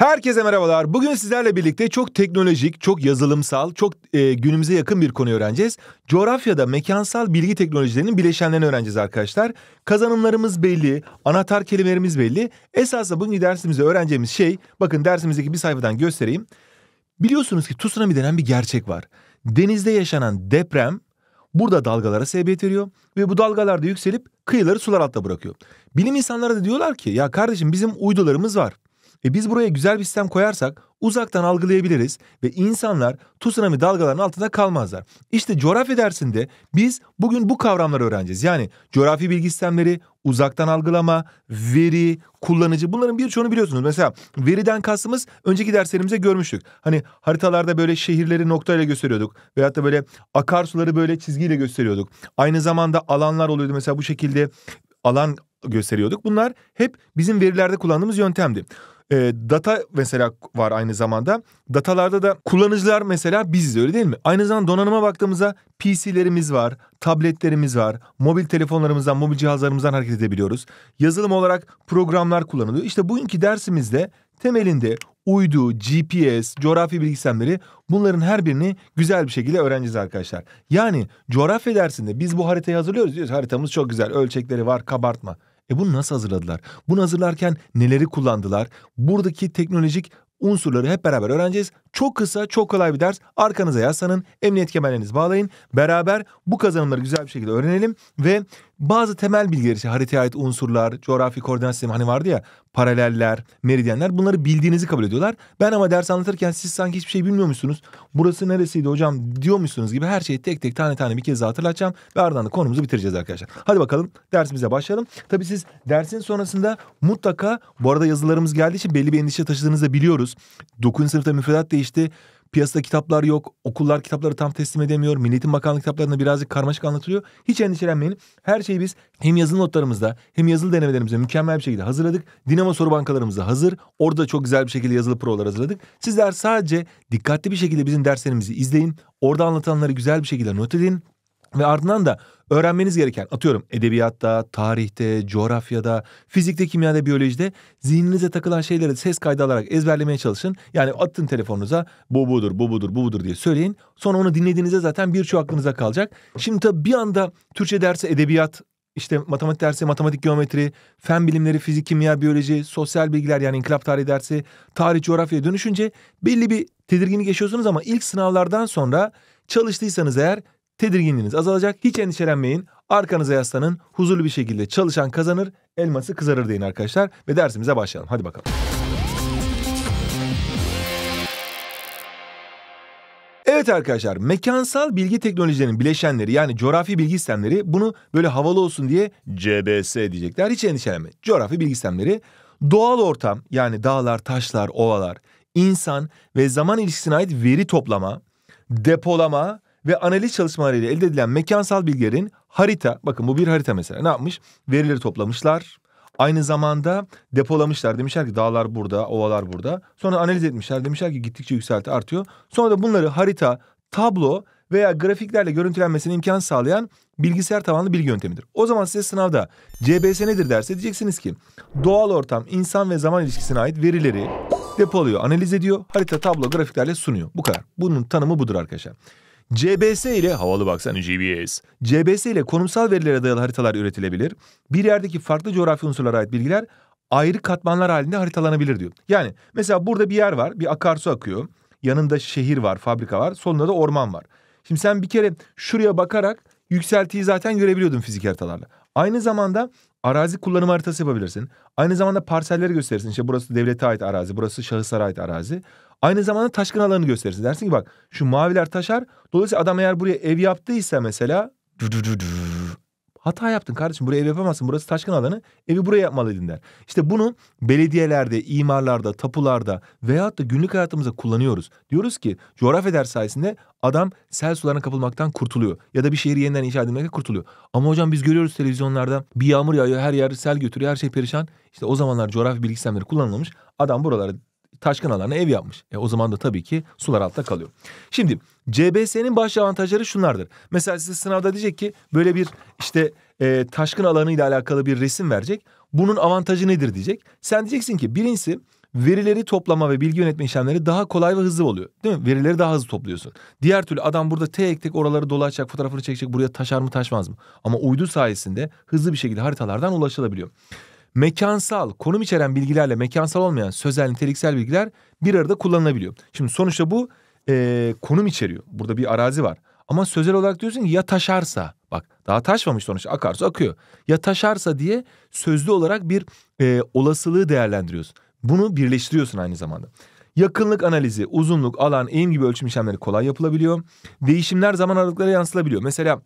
Herkese merhabalar. Bugün sizlerle birlikte çok teknolojik, çok yazılımsal, çok e, günümüze yakın bir konuyu öğreneceğiz. Coğrafyada mekansal bilgi teknolojilerinin bileşenlerini öğreneceğiz arkadaşlar. Kazanımlarımız belli, anahtar kelimelerimiz belli. Esasında bugün dersimizde öğreneceğimiz şey, bakın dersimizdeki bir sayfadan göstereyim. Biliyorsunuz ki tsunami denen bir gerçek var. Denizde yaşanan deprem burada dalgalara sebebiyet veriyor ve bu dalgalar da yükselip kıyıları sular altında bırakıyor. Bilim insanları da diyorlar ki ya kardeşim bizim uydularımız var. Ve biz buraya güzel bir sistem koyarsak uzaktan algılayabiliriz ve insanlar tsunami dalgalarının altında kalmazlar. İşte coğrafya dersinde biz bugün bu kavramları öğreneceğiz. Yani coğrafi bilgi sistemleri, uzaktan algılama, veri, kullanıcı bunların birçoğunu biliyorsunuz. Mesela veriden kastımız önceki derslerimize görmüştük. Hani haritalarda böyle şehirleri noktayla gösteriyorduk. Veyahut da böyle akarsuları böyle çizgiyle gösteriyorduk. Aynı zamanda alanlar oluyordu mesela bu şekilde alan gösteriyorduk. Bunlar hep bizim verilerde kullandığımız yöntemdi. E, data mesela var aynı zamanda. Datalarda da kullanıcılar mesela biziz öyle değil mi? Aynı zamanda donanıma baktığımızda PC'lerimiz var, tabletlerimiz var, mobil telefonlarımızdan, mobil cihazlarımızdan hareket edebiliyoruz. Yazılım olarak programlar kullanılıyor. İşte bugünkü dersimizde temelinde uydu, GPS, coğrafi bilgisemleri bunların her birini güzel bir şekilde öğreneceğiz arkadaşlar. Yani coğrafya dersinde biz bu haritayı hazırlıyoruz diyoruz. Haritamız çok güzel, ölçekleri var, kabartma. E bunu nasıl hazırladılar? Bunu hazırlarken neleri kullandılar? Buradaki teknolojik unsurları hep beraber öğreneceğiz. Çok kısa, çok kolay bir ders. Arkanıza yaslanın, emniyet kemerlerinizi bağlayın. Beraber bu kazanımları güzel bir şekilde öğrenelim ve bazı temel bilgileri işte haritaya ait unsurlar, coğrafi koordinat sistemi hani vardı ya paraleller, meridyenler bunları bildiğinizi kabul ediyorlar. Ben ama ders anlatırken siz sanki hiçbir şey bilmiyormuşsunuz. Burası neresiydi hocam diyormuşsunuz gibi her şeyi tek tek tane tane bir kez daha hatırlatacağım. Ve ardından da konumuzu bitireceğiz arkadaşlar. Hadi bakalım dersimize başlayalım. Tabii siz dersin sonrasında mutlaka bu arada yazılarımız geldiği için belli bir endişe taşıdığınızı biliyoruz. 9. sınıfta müfredat değişti. Piyasada kitaplar yok. Okullar kitapları tam teslim edemiyor. Milletin Bakanlığı kitaplarında birazcık karmaşık anlatılıyor. Hiç endişelenmeyin. Her şeyi biz hem yazılı notlarımızda hem yazılı denemelerimizde mükemmel bir şekilde hazırladık. Dinamo soru bankalarımızda hazır. Orada çok güzel bir şekilde yazılı provalar hazırladık. Sizler sadece dikkatli bir şekilde bizim derslerimizi izleyin. Orada anlatanları güzel bir şekilde not edin. Ve ardından da öğrenmeniz gereken atıyorum edebiyatta, tarihte, coğrafyada, fizikte, kimyada, biyolojide zihninize takılan şeyleri ses kaydı alarak ezberlemeye çalışın. Yani attın telefonunuza bu budur, bu budur, bu budur diye söyleyin. Sonra onu dinlediğinizde zaten birçok aklınıza kalacak. Şimdi tabii bir anda Türkçe dersi edebiyat, işte matematik dersi, matematik geometri, fen bilimleri, fizik, kimya, biyoloji, sosyal bilgiler yani inkılap tarihi dersi, tarih, coğrafyaya dönüşünce belli bir tedirginlik yaşıyorsunuz ama ilk sınavlardan sonra çalıştıysanız eğer Tedirginliğiniz azalacak. Hiç endişelenmeyin. Arkanıza yaslanın. Huzurlu bir şekilde çalışan kazanır. Elması kızarır deyin arkadaşlar. Ve dersimize başlayalım. Hadi bakalım. Evet arkadaşlar mekansal bilgi teknolojilerinin bileşenleri yani coğrafi bilgi sistemleri bunu böyle havalı olsun diye CBS diyecekler. Hiç endişelenme. Coğrafi bilgi sistemleri doğal ortam yani dağlar, taşlar, ovalar, insan ve zaman ilişkisine ait veri toplama, depolama ve analiz çalışmalarıyla elde edilen mekansal bilgilerin harita, bakın bu bir harita mesela ne yapmış? Verileri toplamışlar. Aynı zamanda depolamışlar. Demişler ki dağlar burada, ovalar burada. Sonra analiz etmişler. Demişler ki gittikçe yükselti artıyor. Sonra da bunları harita, tablo veya grafiklerle görüntülenmesine imkan sağlayan bilgisayar tabanlı bilgi yöntemidir. O zaman size sınavda CBS nedir derse diyeceksiniz ki doğal ortam, insan ve zaman ilişkisine ait verileri depoluyor, analiz ediyor, harita, tablo, grafiklerle sunuyor. Bu kadar. Bunun tanımı budur arkadaşlar. CBS ile havalı baksana GBS. CBS ile konumsal verilere dayalı haritalar üretilebilir. Bir yerdeki farklı coğrafi unsurlara ait bilgiler ayrı katmanlar halinde haritalanabilir diyor. Yani mesela burada bir yer var, bir akarsu akıyor. Yanında şehir var, fabrika var, sonunda da orman var. Şimdi sen bir kere şuraya bakarak yükseltiyi zaten görebiliyordun fizik haritalarla. Aynı zamanda arazi kullanım haritası yapabilirsin. Aynı zamanda parselleri gösterirsin. İşte burası devlete ait arazi, burası şahıslara ait arazi. Aynı zamanda taşkın alanı gösterirsin. Dersin ki bak şu maviler taşar. Dolayısıyla adam eğer buraya ev yaptıysa mesela Hata yaptın kardeşim buraya ev yapamazsın burası taşkın alanı evi buraya yapmalıydın der. İşte bunu belediyelerde, imarlarda, tapularda veyahut da günlük hayatımızda kullanıyoruz. Diyoruz ki coğrafya ders sayesinde adam sel sularına kapılmaktan kurtuluyor. Ya da bir şehri yeniden inşa edilmekten kurtuluyor. Ama hocam biz görüyoruz televizyonlarda bir yağmur yağıyor her yer sel götürüyor her şey perişan. İşte o zamanlar coğrafya bilgi kullanılmamış Adam buralara Taşkın kanallarına ev yapmış. E o zaman da tabii ki sular altta kalıyor. Şimdi CBS'nin baş avantajları şunlardır. Mesela size sınavda diyecek ki böyle bir işte e, taşkın alanıyla alakalı bir resim verecek. Bunun avantajı nedir diyecek. Sen diyeceksin ki birincisi verileri toplama ve bilgi yönetme işlemleri daha kolay ve hızlı oluyor. Değil mi? Verileri daha hızlı topluyorsun. Diğer türlü adam burada tek tek oraları dolaşacak, fotoğrafını çekecek, buraya taşar mı taşmaz mı? Ama uydu sayesinde hızlı bir şekilde haritalardan ulaşılabiliyor mekansal, konum içeren bilgilerle mekansal olmayan sözel niteliksel bilgiler bir arada kullanılabiliyor. Şimdi sonuçta bu e, konum içeriyor. Burada bir arazi var. Ama sözel olarak diyorsun ki ya taşarsa bak daha taşmamış sonuç akarsa akıyor. Ya taşarsa diye sözlü olarak bir e, olasılığı değerlendiriyorsun. Bunu birleştiriyorsun aynı zamanda. Yakınlık analizi, uzunluk, alan, eğim gibi ölçüm işlemleri kolay yapılabiliyor. Değişimler zaman aralıkları yansılabiliyor. Mesela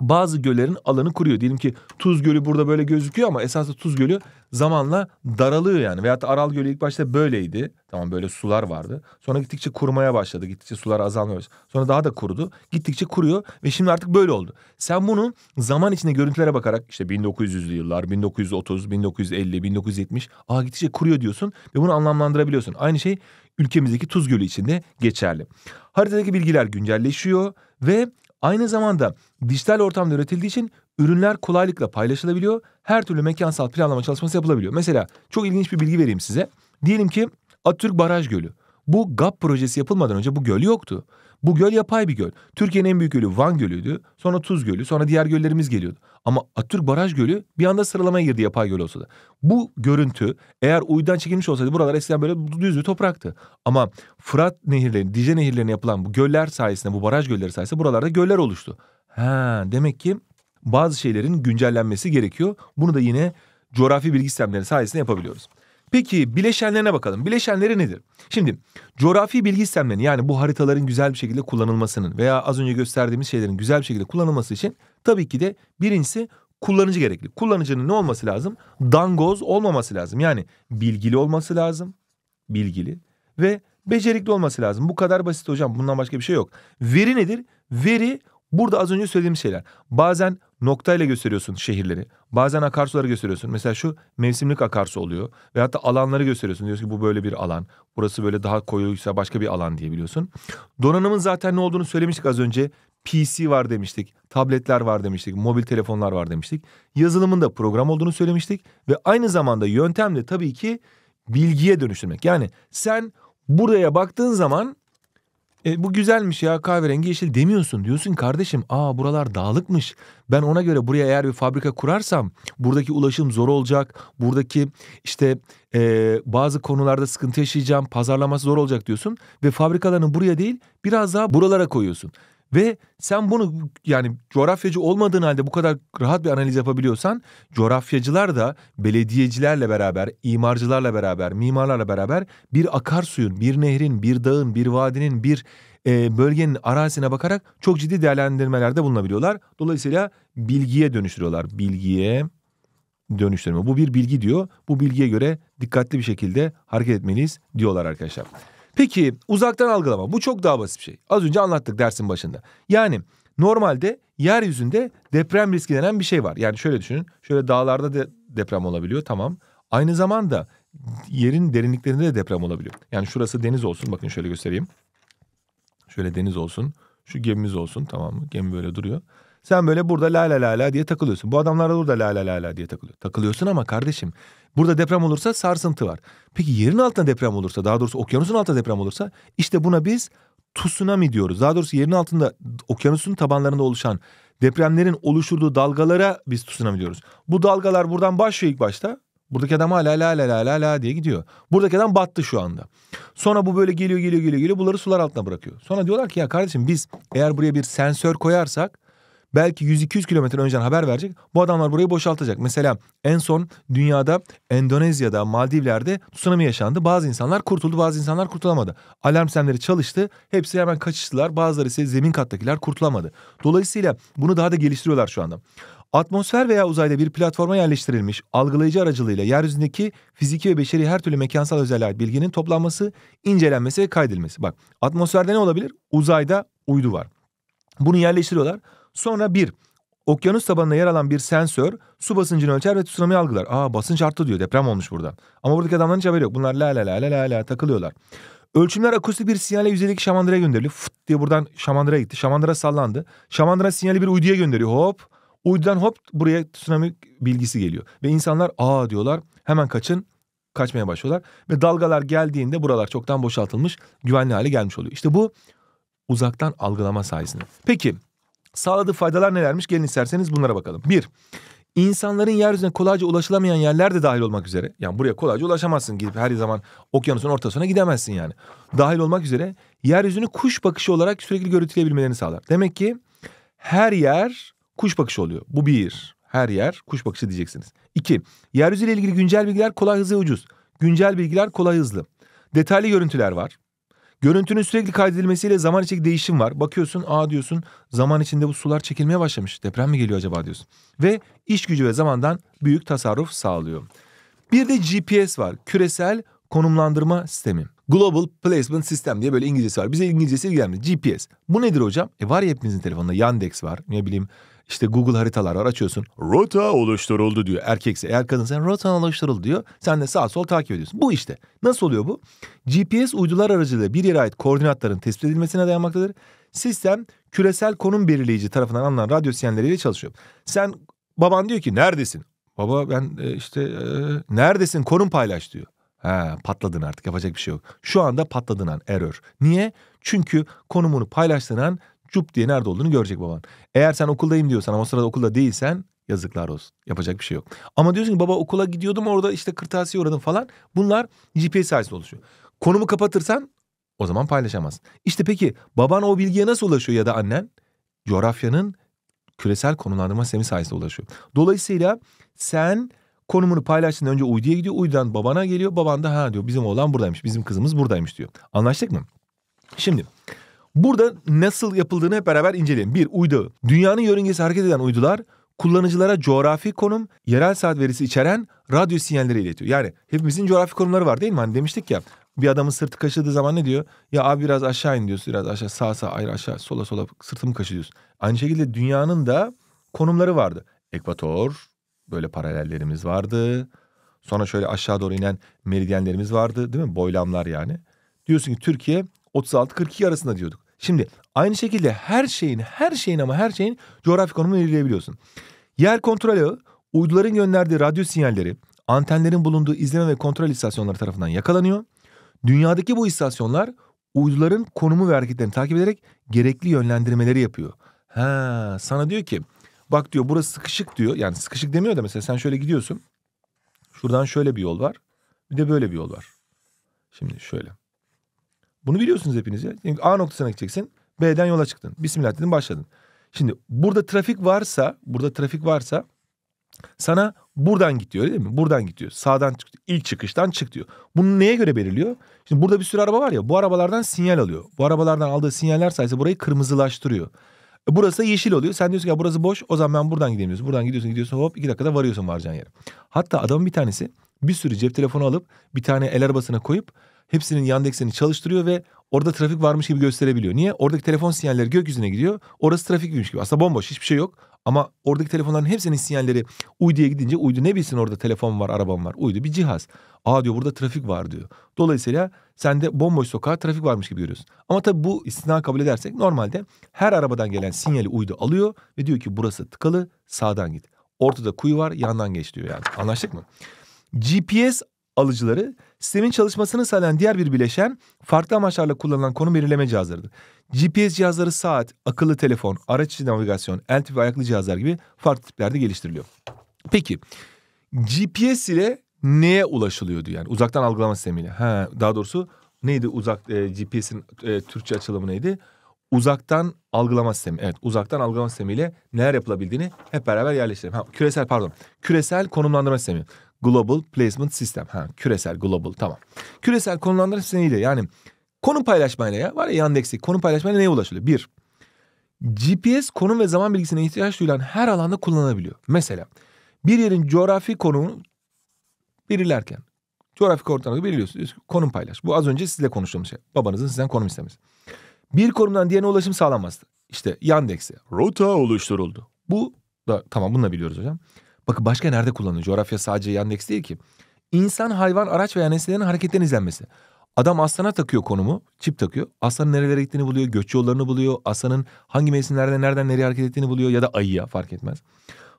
bazı göllerin alanı kuruyor. Diyelim ki Tuz Gölü burada böyle gözüküyor ama esasında Tuz Gölü zamanla daralıyor yani. Veyahut da Aral Gölü ilk başta böyleydi. Tamam böyle sular vardı. Sonra gittikçe kurumaya başladı. Gittikçe sular azalmaya Sonra daha da kurudu. Gittikçe kuruyor ve şimdi artık böyle oldu. Sen bunu zaman içinde görüntülere bakarak işte 1900'lü yıllar, 1930, 1950, 1970 aa gittikçe kuruyor diyorsun ve bunu anlamlandırabiliyorsun. Aynı şey ülkemizdeki Tuz Gölü için de geçerli. Haritadaki bilgiler güncelleşiyor ve Aynı zamanda dijital ortamda üretildiği için ürünler kolaylıkla paylaşılabiliyor. Her türlü mekansal planlama çalışması yapılabiliyor. Mesela çok ilginç bir bilgi vereyim size. Diyelim ki Atatürk Baraj Gölü. Bu GAP projesi yapılmadan önce bu göl yoktu. Bu göl yapay bir göl. Türkiye'nin en büyük gölü Van Gölü'ydü. Sonra Tuz Gölü, sonra diğer göllerimiz geliyordu. Ama Atatürk Baraj Gölü bir anda sıralamaya girdi yapay göl olsa da. Bu görüntü eğer uydudan çekilmiş olsaydı buralar eskiden böyle düz bir topraktı. Ama Fırat nehirleri, Dice nehirlerine yapılan bu göller sayesinde, bu baraj gölleri sayesinde buralarda göller oluştu. Ha, demek ki bazı şeylerin güncellenmesi gerekiyor. Bunu da yine coğrafi bilgi sistemleri sayesinde yapabiliyoruz. Peki bileşenlerine bakalım. Bileşenleri nedir? Şimdi coğrafi bilgi sistemlerinin yani bu haritaların güzel bir şekilde kullanılmasının veya az önce gösterdiğimiz şeylerin güzel bir şekilde kullanılması için tabii ki de birincisi kullanıcı gerekli. Kullanıcının ne olması lazım? Dangoz olmaması lazım. Yani bilgili olması lazım. Bilgili ve becerikli olması lazım. Bu kadar basit hocam. Bundan başka bir şey yok. Veri nedir? Veri burada az önce söylediğim şeyler. Bazen noktayla gösteriyorsun şehirleri. Bazen akarsuları gösteriyorsun. Mesela şu mevsimlik akarsu oluyor. Ve hatta alanları gösteriyorsun. Diyorsun ki bu böyle bir alan. Burası böyle daha koyuysa başka bir alan diye biliyorsun. Donanımın zaten ne olduğunu söylemiştik az önce. PC var demiştik, tabletler var demiştik, mobil telefonlar var demiştik. Yazılımın da program olduğunu söylemiştik ve aynı zamanda yöntemle tabii ki bilgiye dönüştürmek. Yani sen buraya baktığın zaman e, bu güzelmiş ya kahverengi yeşil demiyorsun. Diyorsun kardeşim aa buralar dağlıkmış. Ben ona göre buraya eğer bir fabrika kurarsam buradaki ulaşım zor olacak. Buradaki işte e, bazı konularda sıkıntı yaşayacağım. Pazarlaması zor olacak diyorsun. Ve fabrikalarını buraya değil biraz daha buralara koyuyorsun. Ve sen bunu yani coğrafyacı olmadığın halde bu kadar rahat bir analiz yapabiliyorsan coğrafyacılar da belediyecilerle beraber, imarcılarla beraber, mimarlarla beraber bir akarsuyun, bir nehrin, bir dağın, bir vadinin, bir e, bölgenin arazisine bakarak çok ciddi değerlendirmelerde bulunabiliyorlar. Dolayısıyla bilgiye dönüştürüyorlar. Bilgiye dönüştürme. Bu bir bilgi diyor. Bu bilgiye göre dikkatli bir şekilde hareket etmeliyiz diyorlar arkadaşlar. Peki uzaktan algılama bu çok daha basit bir şey. Az önce anlattık dersin başında. Yani normalde yeryüzünde deprem riski denen bir şey var. Yani şöyle düşünün. Şöyle dağlarda da deprem olabiliyor tamam. Aynı zamanda yerin derinliklerinde de deprem olabiliyor. Yani şurası deniz olsun bakın şöyle göstereyim. Şöyle deniz olsun. Şu gemimiz olsun tamam mı? Gemi böyle duruyor. Sen böyle burada la la la la diye takılıyorsun. Bu adamlar da burada la la la la diye takılıyor. Takılıyorsun ama kardeşim burada deprem olursa sarsıntı var. Peki yerin altında deprem olursa daha doğrusu okyanusun altında deprem olursa işte buna biz tsunami diyoruz. Daha doğrusu yerin altında okyanusun tabanlarında oluşan depremlerin oluşturduğu dalgalara biz tsunami diyoruz. Bu dalgalar buradan başlıyor ilk başta. Buradaki adam la la la la la la diye gidiyor. Buradaki adam battı şu anda. Sonra bu böyle geliyor geliyor geliyor geliyor bunları sular altına bırakıyor. Sonra diyorlar ki ya kardeşim biz eğer buraya bir sensör koyarsak belki 100-200 kilometre önceden haber verecek. Bu adamlar burayı boşaltacak. Mesela en son dünyada Endonezya'da, Maldivler'de tsunami yaşandı. Bazı insanlar kurtuldu, bazı insanlar kurtulamadı. Alarm sistemleri çalıştı. Hepsi hemen kaçıştılar. Bazıları ise zemin kattakiler kurtulamadı. Dolayısıyla bunu daha da geliştiriyorlar şu anda. Atmosfer veya uzayda bir platforma yerleştirilmiş algılayıcı aracılığıyla yeryüzündeki fiziki ve beşeri her türlü mekansal özellik bilginin toplanması, incelenmesi ve kaydedilmesi. Bak atmosferde ne olabilir? Uzayda uydu var. Bunu yerleştiriyorlar. Sonra bir, okyanus tabanında yer alan bir sensör su basıncını ölçer ve tsunami algılar. Aa basınç arttı diyor deprem olmuş buradan. Ama buradaki adamların hiç haberi yok. Bunlar la la la la la la takılıyorlar. Ölçümler akustik bir sinyale yüzeydeki şamandıra gönderiliyor. Fıt diye buradan şamandıra gitti. Şamandıra sallandı. Şamandıra sinyali bir uyduya gönderiyor. Hop. Uydudan hop buraya tsunami bilgisi geliyor. Ve insanlar aa diyorlar. Hemen kaçın. Kaçmaya başlıyorlar. Ve dalgalar geldiğinde buralar çoktan boşaltılmış. Güvenli hale gelmiş oluyor. İşte bu uzaktan algılama sayesinde. Peki Sağladığı faydalar nelermiş gelin isterseniz bunlara bakalım. Bir, insanların yeryüzüne kolayca ulaşılamayan yerler de dahil olmak üzere. Yani buraya kolayca ulaşamazsın gidip her zaman okyanusun ortasına gidemezsin yani. Dahil olmak üzere yeryüzünü kuş bakışı olarak sürekli görüntüleyebilmelerini sağlar. Demek ki her yer kuş bakışı oluyor. Bu bir. Her yer kuş bakışı diyeceksiniz. İki, yeryüzüyle ilgili güncel bilgiler kolay hızlı ucuz. Güncel bilgiler kolay hızlı. Detaylı görüntüler var. Görüntünün sürekli kaydedilmesiyle zaman içindeki değişim var. Bakıyorsun aa diyorsun zaman içinde bu sular çekilmeye başlamış. Deprem mi geliyor acaba diyorsun. Ve iş gücü ve zamandan büyük tasarruf sağlıyor. Bir de GPS var. Küresel konumlandırma sistemi. Global Placement System diye böyle İngilizcesi var. Bize İngilizcesi ilgilenmiyor. GPS. Bu nedir hocam? E var ya hepimizin telefonunda Yandex var. Ne bileyim işte Google haritalar var açıyorsun. Rota oluşturuldu diyor erkekse. Eğer kadınsa rota oluşturuldu diyor. Sen de sağ sol takip ediyorsun. Bu işte. Nasıl oluyor bu? GPS uydular aracılığıyla bir yere ait koordinatların tespit edilmesine dayanmaktadır. Sistem küresel konum belirleyici tarafından alınan radyo sinyalleriyle çalışıyor. Sen baban diyor ki neredesin? Baba ben e, işte e, neredesin konum paylaş diyor. Ha, patladın artık yapacak bir şey yok. Şu anda patladın an error. Niye? Çünkü konumunu paylaştığın an cup diye nerede olduğunu görecek baban. Eğer sen okuldayım diyorsan ama o sırada okulda değilsen yazıklar olsun. Yapacak bir şey yok. Ama diyorsun ki baba okula gidiyordum orada işte kırtasiye uğradım falan. Bunlar GPS sayesinde oluşuyor. Konumu kapatırsan o zaman paylaşamazsın. İşte peki baban o bilgiye nasıl ulaşıyor ya da annen? Coğrafyanın küresel konumlandırma sistemi sayesinde ulaşıyor. Dolayısıyla sen konumunu paylaşsın önce uyduya gidiyor. Uydudan babana geliyor. Baban da ha diyor bizim oğlan buradaymış. Bizim kızımız buradaymış diyor. Anlaştık mı? Şimdi burada nasıl yapıldığını hep beraber inceleyelim. Bir uydu. Dünyanın yörüngesi hareket eden uydular kullanıcılara coğrafi konum, yerel saat verisi içeren radyo sinyalleri iletiyor. Yani hepimizin coğrafi konumları var değil mi? Hani demiştik ya bir adamın sırtı kaşıdığı zaman ne diyor? Ya abi biraz aşağı in diyorsun biraz aşağı sağ sağ ayrı aşağı sola sola sırtımı kaşıyorsun. Aynı şekilde dünyanın da konumları vardı. Ekvator, böyle paralellerimiz vardı. Sonra şöyle aşağı doğru inen meridyenlerimiz vardı değil mi? Boylamlar yani. Diyorsun ki Türkiye 36-42 arasında diyorduk. Şimdi aynı şekilde her şeyin her şeyin ama her şeyin coğrafi konumunu belirleyebiliyorsun. Yer kontrol ağı uyduların gönderdiği radyo sinyalleri antenlerin bulunduğu izleme ve kontrol istasyonları tarafından yakalanıyor. Dünyadaki bu istasyonlar uyduların konumu ve hareketlerini takip ederek gerekli yönlendirmeleri yapıyor. Ha, sana diyor ki Bak diyor burası sıkışık diyor. Yani sıkışık demiyor da mesela sen şöyle gidiyorsun. Şuradan şöyle bir yol var. Bir de böyle bir yol var. Şimdi şöyle. Bunu biliyorsunuz hepiniz ya. Çünkü A noktasına gideceksin. B'den yola çıktın. Bismillah dedin başladın. Şimdi burada trafik varsa, burada trafik varsa sana buradan git diyor değil mi? Buradan git diyor. Sağdan çık, ilk çıkıştan çık diyor. Bunu neye göre belirliyor? Şimdi burada bir sürü araba var ya bu arabalardan sinyal alıyor. Bu arabalardan aldığı sinyaller sayesinde burayı kırmızılaştırıyor. Burası yeşil oluyor. Sen diyorsun ki burası boş o zaman ben buradan gideyim diyorsun. Buradan gidiyorsun gidiyorsun hop iki dakikada varıyorsun varacağın yere. Hatta adamın bir tanesi bir sürü cep telefonu alıp bir tane el arabasına koyup hepsinin Yandex'ini çalıştırıyor ve orada trafik varmış gibi gösterebiliyor. Niye? Oradaki telefon sinyalleri gökyüzüne gidiyor. Orası trafikmiş gibi. Aslında bomboş hiçbir şey yok. Ama oradaki telefonların hepsinin sinyalleri uyduya gidince uydu ne bilsin orada telefon var, araban var. Uydu bir cihaz. Aa diyor burada trafik var diyor. Dolayısıyla sen de bomboş sokağa trafik varmış gibi görüyorsun. Ama tabii bu istina kabul edersek normalde her arabadan gelen sinyali uydu alıyor ve diyor ki burası tıkalı sağdan git. Ortada kuyu var yandan geç diyor yani. Anlaştık mı? GPS alıcıları sistemin çalışmasını sağlayan diğer bir bileşen farklı amaçlarla kullanılan konum belirleme cihazlarıdır. GPS cihazları saat, akıllı telefon, araç içi navigasyon, el tipi ayaklı cihazlar gibi farklı tiplerde geliştiriliyor. Peki GPS ile neye ulaşılıyordu yani uzaktan algılama sistemiyle? Ha, daha doğrusu neydi uzak e, GPS'in e, Türkçe açılımı neydi? Uzaktan algılama sistemi. Evet, uzaktan algılama sistemiyle neler yapılabildiğini hep beraber yerleştirelim. Ha, küresel pardon. Küresel konumlandırma sistemi. Global Placement System. Ha küresel global tamam. Küresel konulandırma sistemiyle yani konum paylaşmayla ya var ya Yandex'i konum paylaşmayla neye ulaşılıyor? Bir, GPS konum ve zaman bilgisine ihtiyaç duyulan her alanda kullanılabiliyor. Mesela bir yerin coğrafi konumunu belirlerken coğrafi koordinatı belirliyorsunuz. Konum paylaş. Bu az önce sizle konuştuğumuz şey. Babanızın sizden konum istemesi. Bir konumdan diğerine ulaşım sağlanmazdı. İşte Yandex'e rota oluşturuldu. Bu da tamam bunu da biliyoruz hocam. Bakın başka nerede kullanılıyor? Coğrafya sadece Yandex değil ki. İnsan, hayvan, araç veya nesnelerin hareketten izlenmesi. Adam aslana takıyor konumu, çip takıyor. Aslanın nerelere gittiğini buluyor, göç yollarını buluyor. Aslanın hangi mevsimlerde nereden nereye hareket ettiğini buluyor ya da ayıya fark etmez.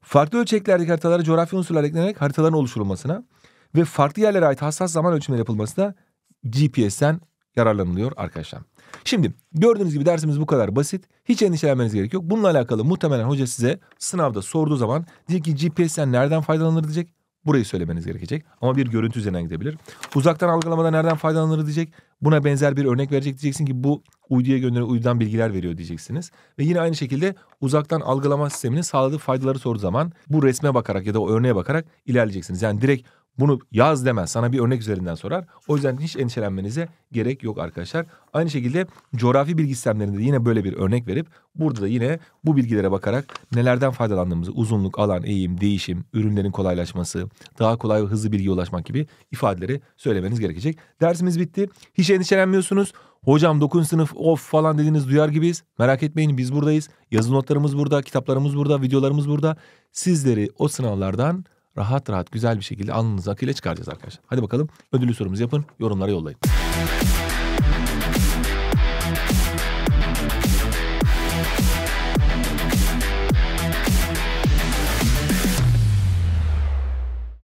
Farklı ölçeklerdeki haritalara coğrafya unsurları eklenerek haritaların oluşturulmasına ve farklı yerlere ait hassas zaman ölçümleri yapılmasına GPS'ten yararlanılıyor arkadaşlar. Şimdi gördüğünüz gibi dersimiz bu kadar basit. Hiç endişelenmeniz gerek yok. Bununla alakalı muhtemelen hoca size sınavda sorduğu zaman diyecek ki GPS'ten nereden faydalanır diyecek. Burayı söylemeniz gerekecek. Ama bir görüntü üzerinden gidebilir. Uzaktan algılamada nereden faydalanır diyecek. Buna benzer bir örnek verecek. Diyeceksin ki bu uyduya gönderen uydudan bilgiler veriyor diyeceksiniz. Ve yine aynı şekilde uzaktan algılama sisteminin sağladığı faydaları sorduğu zaman bu resme bakarak ya da o örneğe bakarak ilerleyeceksiniz. Yani direkt bunu yaz demez. Sana bir örnek üzerinden sorar. O yüzden hiç endişelenmenize gerek yok arkadaşlar. Aynı şekilde coğrafi bilgi sistemlerinde yine böyle bir örnek verip burada da yine bu bilgilere bakarak nelerden faydalandığımızı uzunluk, alan, eğim, değişim, ürünlerin kolaylaşması, daha kolay ve hızlı bilgiye ulaşmak gibi ifadeleri söylemeniz gerekecek. Dersimiz bitti. Hiç endişelenmiyorsunuz. Hocam 9. sınıf of falan dediğiniz duyar gibiyiz. Merak etmeyin biz buradayız. Yazı notlarımız burada, kitaplarımız burada, videolarımız burada. Sizleri o sınavlardan rahat rahat güzel bir şekilde alnınızı akıyla çıkaracağız arkadaşlar. Hadi bakalım ödülü sorumuzu yapın yorumlara yollayın.